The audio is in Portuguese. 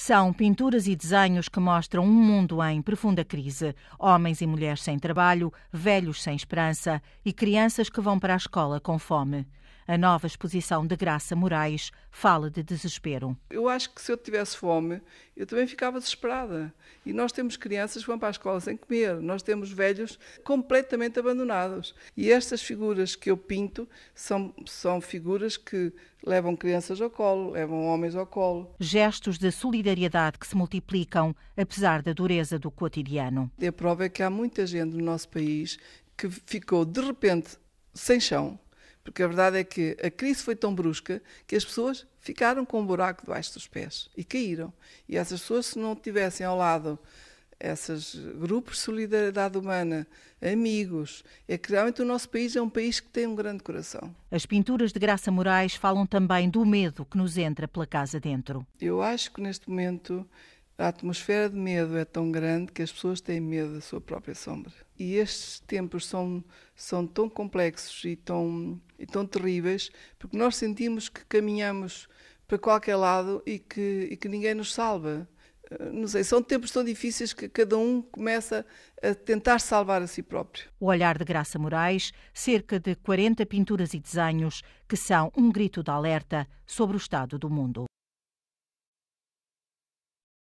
São pinturas e desenhos que mostram um mundo em profunda crise. Homens e mulheres sem trabalho, velhos sem esperança e crianças que vão para a escola com fome. A nova exposição de Graça Moraes fala de desespero. Eu acho que se eu tivesse fome, eu também ficava desesperada. E nós temos crianças que vão para a escola sem comer, nós temos velhos completamente abandonados. E estas figuras que eu pinto são, são figuras que levam crianças ao colo, levam homens ao colo. Gestos de solidariedade que se multiplicam, apesar da dureza do cotidiano. A prova é que há muita gente no nosso país que ficou de repente sem chão porque a verdade é que a crise foi tão brusca que as pessoas ficaram com um buraco debaixo dos pés e caíram. E essas pessoas, se não tivessem ao lado esses grupos de solidariedade humana, amigos. É que realmente o nosso país é um país que tem um grande coração. As pinturas de Graça Moraes falam também do medo que nos entra pela casa dentro. Eu acho que neste momento a atmosfera de medo é tão grande que as pessoas têm medo da sua própria sombra. E estes tempos são, são tão complexos e tão, e tão terríveis porque nós sentimos que caminhamos para qualquer lado e que, e que ninguém nos salva. Eh, não sei, são tempos tão difíceis que cada um começa a tentar salvar a si próprio. O olhar de Graça Moraes, cerca de 40 pinturas e desenhos que são um grito de alerta sobre o estado do mundo.